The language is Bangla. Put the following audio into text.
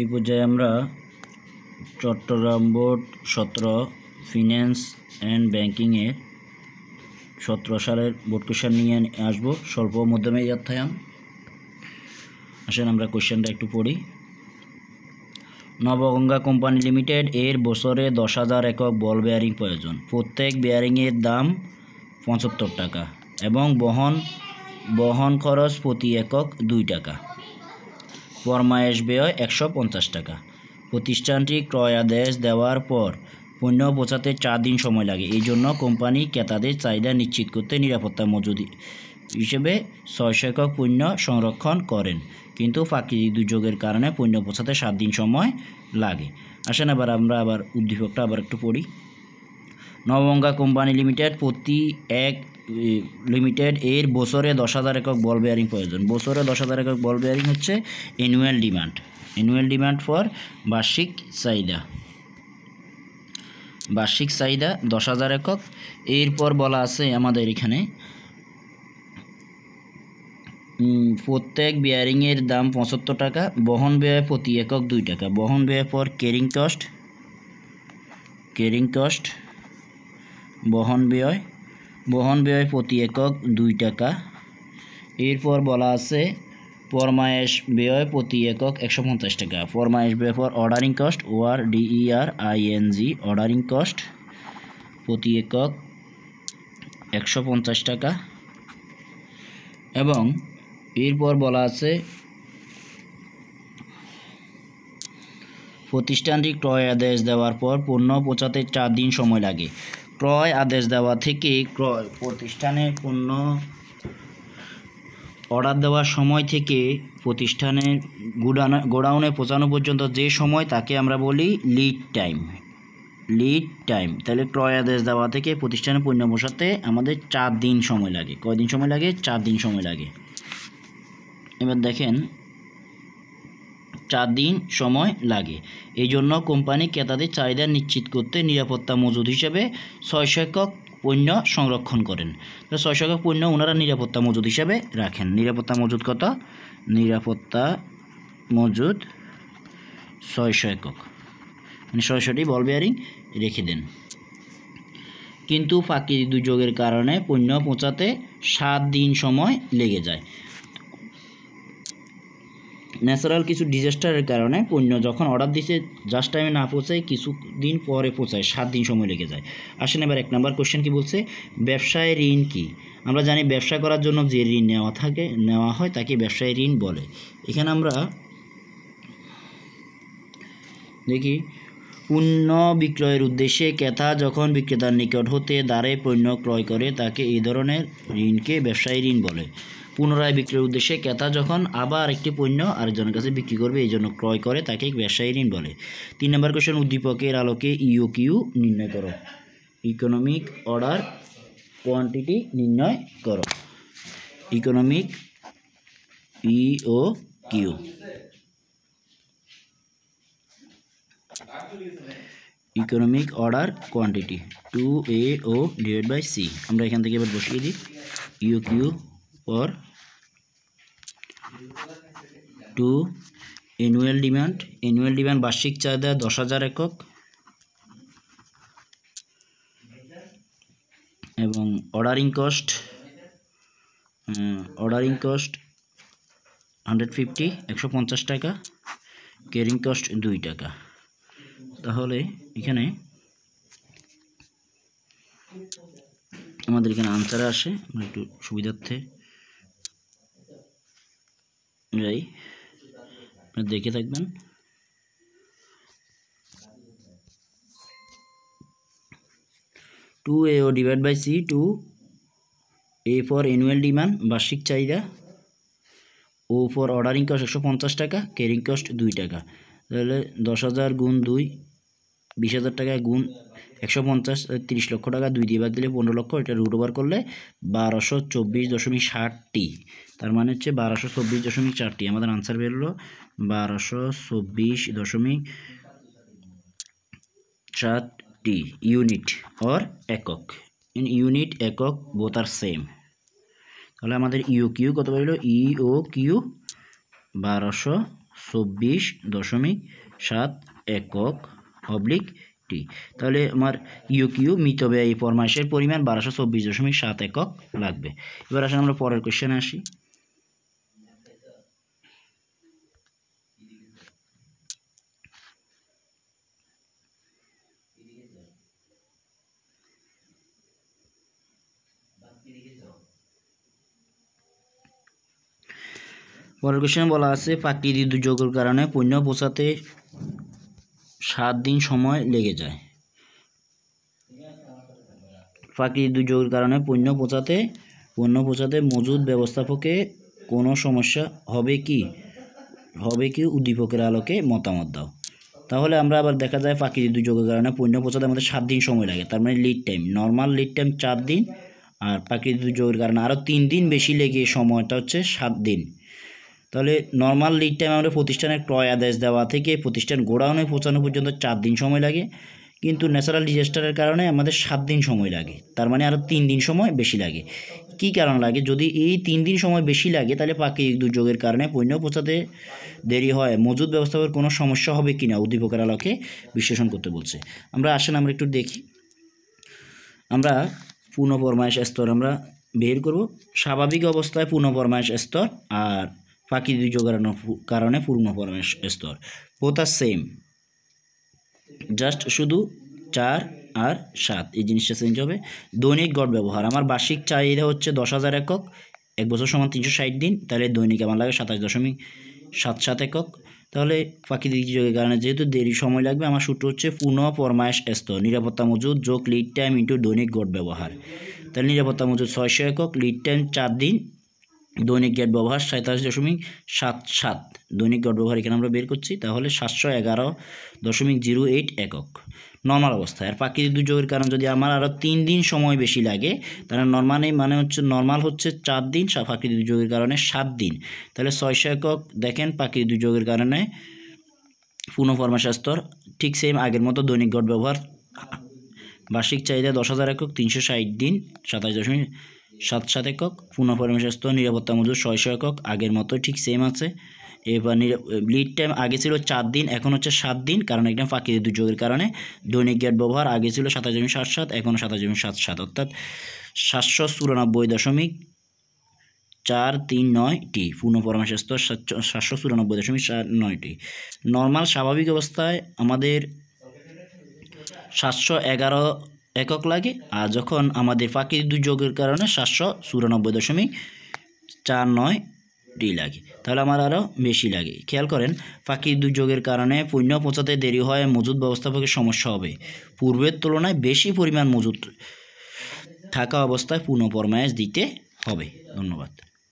এই পর্যায়ে আমরা চট্টগ্রাম বোর্ড সত্র ফিন্যান্স অ্যান্ড ব্যাঙ্কিংয়ে সতেরো সালের বোর্ড কোয়েশন নিয়ে আসবো স্বল্প মধ্যমে অধ্যায়াম আসেন আমরা কোয়েশনটা একটু পড়ি নবগঙ্গা কোম্পানি লিমিটেড এর বছরে দশ হাজার একক বল বেয়ারিং প্রয়োজন প্রত্যেক বেয়ারিংয়ের দাম পঁচাত্তর টাকা এবং বহন বহন খরচ প্রতি একক দুই টাকা ফরমায়েশ ব্যয় একশো পঞ্চাশ টাকা প্রতিষ্ঠানটি ক্রয় আদেশ দেওয়ার পর পণ্য পৌঁছাতে চার দিন সময় লাগে এই জন্য কোম্পানি ক্রেতাদের চাহিদা নিশ্চিত করতে নিরাপত্তা মজুদ হিসেবে ছয়শ একক পণ্য সংরক্ষণ করেন কিন্তু প্রাকৃতিক দুর্যোগের কারণে পণ্য পৌঁছাতে সাত দিন সময় লাগে আসেন আবার আমরা আবার উদ্দীপকটা আবার একটু পড়ি নবঙ্গা কোম্পানি লিমিটেড প্রতি এক লিমিটেড এর বছরে দশ হাজার একক বল বেয়ারিং প্রয়োজন বছরে দশ হাজার একক বল বেয়ারিং হচ্ছে annual demand annual demand for বার্ষিক চাহিদা বার্ষিক চাহিদা দশ হাজার একক এরপর বলা আছে আমাদের এখানে প্রত্যেক বেয়ারিংয়ের দাম পঁচাত্তর টাকা বহন ব্যয় প্রতি একক দুই টাকা বহন ব্যয় পর কেরিং কস্ট কেরিং কস্ট বহন ব্যয় বহন ব্যয় প্রতি একক দুই টাকা এরপর বলা আছে ফরমায়েশ ব্যয় প্রতি একক একশো পঞ্চাশ টাকা ফরমায়েশ ব্যয় ফর অর্ডারিং কস্ট ওয়ার ডিইআর আইএনজি অর্ডারিং কস্ট প্রতি একক একশো পঞ্চাশ টাকা এবং এরপর বলা আছে প্রতিষ্ঠানটি ক্রয় আদেশ দেওয়ার পর পণ্য পৌঁছাতে চার দিন সময় লাগে ক্রয় আদেশ দেওয়া থেকে ক্রয় প্রতিষ্ঠানে পণ্য অর্ডার দেওয়ার সময় থেকে প্রতিষ্ঠানে গোডাউনে গোডাউনে পৌঁছানো পর্যন্ত যে সময় তাকে আমরা বলি লিড টাইম লিড টাইম তাহলে ক্রয় আদেশ দেওয়া থেকে প্রতিষ্ঠানে পণ্য বসাতে আমাদের চার দিন সময় লাগে কয়দিন সময় লাগে চার দিন সময় লাগে এবার দেখেন চার দিন সময় লাগে এই জন্য কোম্পানি ক্রেতাদের চাহিদা নিশ্চিত করতে নিরাপত্তা মজুদ হিসেবে ছয় শিক্ষক পণ্য সংরক্ষণ করেন তো ছয় শিক্ষক পণ্য ওনারা নিরাপত্তা মজুদ হিসেবে রাখেন নিরাপত্তা মজুদ কত নিরাপত্তা মজুদ ছয় শিক্ষক মানে ছয়শোটি বল বেয়ারিং রেখে দেন কিন্তু প্রাকৃতিক দুর্যোগের কারণে পণ্য পৌঁছাতে সাত দিন সময় লেগে যায় ন্যাচারাল কিছু ডিজাস্টারের কারণে পণ্য যখন অর্ডার দিছে জাস্ট টাইমে না পৌঁছায় কিছু দিন পরে পৌঁছায় সাত দিন সময় লেগে যায় আসেন এবার এক নম্বর কোয়েশ্চেন কি বলছে ব্যবসায় ঋণ কি আমরা জানি ব্যবসা করার জন্য যে ঋণ নেওয়া থাকে নেওয়া হয় তাকে ব্যবসায় ঋণ বলে এখানে আমরা দেখি পণ্য বিক্রয়ের উদ্দেশ্যে ক্রেতা যখন বিক্রেতার নিকট হতে দ্বারে পণ্য ক্রয় করে তাকে এই ধরনের ঋণকে ব্যবসায়ী ঋণ বলে পুনরায় বিক্রির উদ্দেশ্যে ক্রেতা যখন আবার একটি পণ্য আরেকজনের কাছে বিক্রি করবে এই জন্য ক্রয় করে তাকে ব্যবসায়ী ঋণ বলে তিন নম্বর কোয়েশন উদ্দীপকের আলোকে ইও e কিউ নির্ণয় করো ইকোনমিক অর্ডার কোয়ান্টিটি নির্ণয় করো economic E O Q economic order quantity two A O divide by C আমরা এখান থেকে এবার বসিয়ে দিই ইউ কিউ পর two annual demand annual demand বার্ষিক চাহিদা দশ হাজার একক এবং ordering cost ordering cost hundred fifty একশো পঞ্চাশ টাকা কেয়ারিং কস্ট দুই টাকা তাহলে এখানে আমাদের এখানে আনসারে আসে একটু সুবিধার্থে অনুযায়ী দেখে থাকবেন two A O divide by C two A for annual demand বার্ষিক চাহিদা ও ফর অর্ডারিং কস্ট একশো পঞ্চাশ টাকা ক্যারিং কস্ট দুই টাকা তাহলে দশ হাজার গুণ দুই বিশ হাজার টাকা গুণ একশো পঞ্চাশ তিরিশ লক্ষ টাকা দুই দিয়ে বাদ দিলে পনেরো লক্ষ এটা রুট ওভার করলে বারোশো চব্বিশ দশমিক ষাটটি তার মানে হচ্ছে বারোশো চব্বিশ দশমিক চারটি আমাদের আনসার হলো বারোশো চব্বিশ দশমিক চারটি ইউনিট অর একক ইন ইউনিট একক বোথ আর সেম তাহলে আমাদের ইউ e কিউ কত বেরোলো ইও e কিউ বারোশো চব্বিশ দশমিক সাত একক অবলিক টি তাহলে আমার ইউ কিউ মিত হবে এই ফরমাইশের পরিমাণ বারোশো চব্বিশ দশমিক সাত একক লাগবে এবার আসলে আমরা পরের কোশ্চেনে আসি পরের কোশ্চেনে বলা আছে পাকৃতিক দুর্যোগের কারণে পণ্য পোষাতে সাত দিন সময় লেগে যায় প্রাকৃতিক দুর্যোগের কারণে পণ্য পৌঁছাতে পণ্য পৌঁছাতে মজুদ ব্যবস্থাপকে কোনো সমস্যা হবে কি হবে কি উদ্দীপকের আলোকে মতামত দাও তাহলে আমরা আবার দেখা যায় প্রাকৃতিক দুর্যোগের কারণে পণ্য পৌঁছাতে আমাদের সাত দিন সময় লাগে তার মানে lead time normal lead time চার দিন আর প্রাকৃতিক দুর্যোগের কারণে আরও তিন দিন বেশি লেগে সময়টা হচ্ছে সাত দিন তাহলে নর্মাল লিড টাইম আমাদের প্রতিষ্ঠানের ক্রয় আদেশ দেওয়া থেকে প্রতিষ্ঠান গোডাউনে পৌঁছানো পর্যন্ত চার দিন সময় লাগে কিন্তু ন্যাচারাল ডিজাস্টারের কারণে আমাদের সাত দিন সময় লাগে তার মানে আরও তিন দিন সময় বেশি লাগে কি কারণ লাগে যদি এই তিন দিন সময় বেশি লাগে তাহলে প্রাকৃতিক দুর্যোগের কারণে পণ্য পৌঁছাতে দেরি হয় মজুদ ব্যবস্থাপনার কোনো সমস্যা হবে কি না উদ্দীপকের আলোকে বিশ্লেষণ করতে বলছে আমরা আসেন আমরা একটু দেখি আমরা পূর্ণ পরমায়েশ স্তর আমরা বের করব স্বাভাবিক অবস্থায় পূর্ণ পরমায়েশ স্তর আর প্রাকৃতিক যোগানো কারণে পূর্ণ ফর্মের স্তর বোথ আর সেম জাস্ট শুধু চার আর সাত এই জিনিসটা চেঞ্জ হবে দৈনিক গড় ব্যবহার আমার বার্ষিক চাহিদা হচ্ছে দশ হাজার একক এক বছর সমান তিনশো ষাট দিন তাহলে দৈনিক আমার লাগে সাতাশ দশমিক সাত সাত একক তাহলে প্রাকৃতিক যোগের কারণে যেহেতু দেরি সময় লাগবে আমার সূত্র হচ্ছে পুনঃ ফরমায়েশ স্তর নিরাপত্তা মজুদ যোগ লিড টাইম ইন্টু দৈনিক গড় ব্যবহার তাহলে নিরাপত্তা মজুদ ছয়শো একক লিড টাইম চার দিন দৈনিক গেট ব্যবহার সাঁতাশ দশমিক সাত সাত দৈনিক গড় ব্যবহার এখানে আমরা বের করছি তাহলে সাতশো এগারো দশমিক জিরো এইট একক নর্মাল অবস্থায় আর প্রাকৃতিক দুর্যোগের কারণ যদি আমার আরও তিন দিন সময় বেশি লাগে তাহলে এই মানে হচ্ছে নর্মাল হচ্ছে চার দিন প্রাকৃতিক দুর্যোগের কারণে সাত দিন তাহলে ছয়শো একক দেখেন প্রাকৃতিক দুর্যোগের কারণে পুনঃফর্মাশা ঠিক সেম আগের মতো দৈনিক গড় ব্যবহার বার্ষিক চাহিদা দশ হাজার একক তিনশো ষাট দিন সাতাশ দশমিক সাত সাত একক পুনঃপরিমেশস্থ নিরাপত্তা মজুর ছয়শো একক আগের মতো ঠিক সেম আছে এবার লিড টাইম আগে ছিল চার দিন এখন হচ্ছে সাত দিন কারণ একদম প্রাকৃতিক দুর্যোগের কারণে দৈনিক গ্যাট ব্যবহার আগে ছিল সাতাশ জমি সাত সাত এখন সাতাশ জমি সাত সাত অর্থাৎ সাতশো চুরানব্বই দশমিক চার তিন নয়টি পূর্ণ পরামর্শস্থ সাতশো চুরানব্বই দশমিক চার নয়টি নর্মাল স্বাভাবিক অবস্থায় আমাদের সাতশো এগারো একক লাগে আর যখন আমাদের প্রাকৃতিক দুর্যোগের কারণে সাতশো চুরানব্বই দশমিক চার নয় ডি লাগে তাহলে আমার আরও বেশি লাগে খেয়াল করেন প্রাকৃতিক দুর্যোগের কারণে পণ্য পৌঁছাতে দেরি হয় মজুদ ব্যবস্থাপকের সমস্যা হবে পূর্বের তুলনায় বেশি পরিমাণ মজুদ থাকা অবস্থায় পূর্ণ ফরমায়েশ দিতে হবে ধন্যবাদ